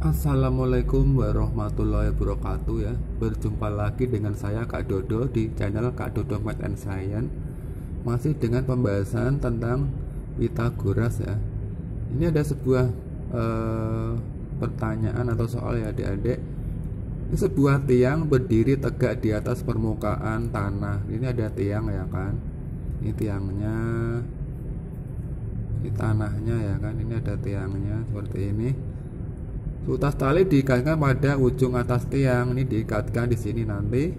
Assalamualaikum warahmatullahi wabarakatuh ya Berjumpa lagi dengan saya Kak Dodo di channel Kak Dodo Math and Science Masih dengan pembahasan tentang Pitagoras ya Ini ada sebuah eh, pertanyaan atau soal ya adik-adik Sebuah tiang berdiri tegak di atas permukaan tanah Ini ada tiang ya kan Ini tiangnya Ini tanahnya ya kan Ini ada tiangnya seperti ini Sutas tali diikatkan pada ujung atas tiang. Ini diikatkan di sini nanti.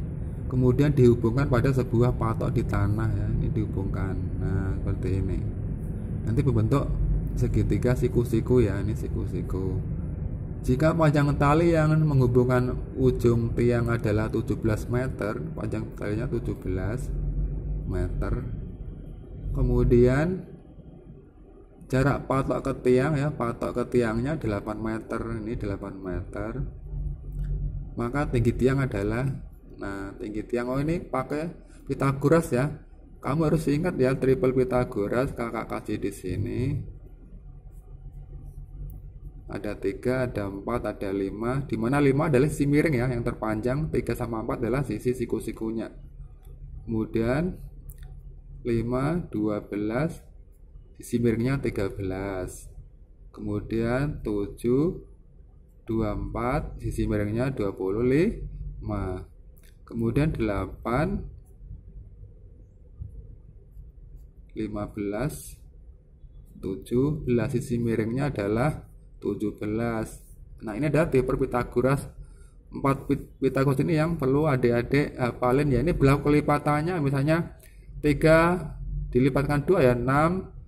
Kemudian dihubungkan pada sebuah patok di tanah ya. Ini dihubungkan. Nah, seperti ini. Nanti membentuk segitiga siku-siku ya. Ini siku-siku. Jika panjang tali yang menghubungkan ujung tiang adalah 17 meter, panjang talinya 17 meter. Kemudian jarak patok ke tiang ya patok ke tiangnya 8 meter ini 8 meter maka tinggi tiang adalah nah tinggi tiang oh ini pakai Pitagoras ya kamu harus ingat ya triple Pitagoras kakak kasih di sini ada tiga ada empat ada lima dimana lima adalah sisi miring ya yang terpanjang tiga sama empat adalah sisi siku-sikunya kemudian 5, 12, isi miringnya 13 kemudian 7 24 sisi miringnya 25 kemudian 8 15 17 sisi miringnya adalah 17 nah ini ada tipe Pitagoras 4 Pitagoras ini yang perlu adik-adik hafalin ya ini belah kelipatannya misalnya 3 dilipatkan 2 ya 6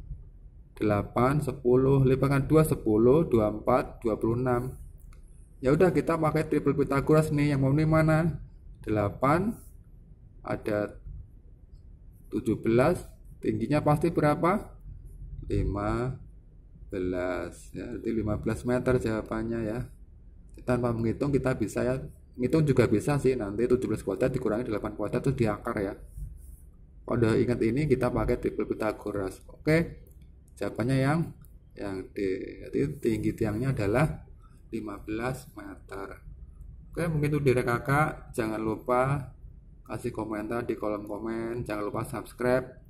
8, 10, lipatkan 2, 10, 24, 26 ya udah kita pakai triple Pythagoras nih yang nih mana 8 ada 17 tingginya pasti berapa 15 ya jadi 15 meter jawabannya ya tanpa menghitung kita bisa ya ngitung juga bisa sih nanti 17 kuadrat dikurangi 8 kuadrat itu diakar ya kalau udah ingat ini kita pakai triple Pythagoras oke jawabannya yang yang D jadi tinggi tiangnya adalah 15 meter oke mungkin itu dari kakak jangan lupa kasih komentar di kolom komen jangan lupa subscribe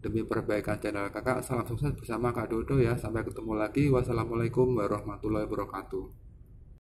demi perbaikan channel kakak salam sukses bersama kak Dodo ya sampai ketemu lagi wassalamualaikum warahmatullahi wabarakatuh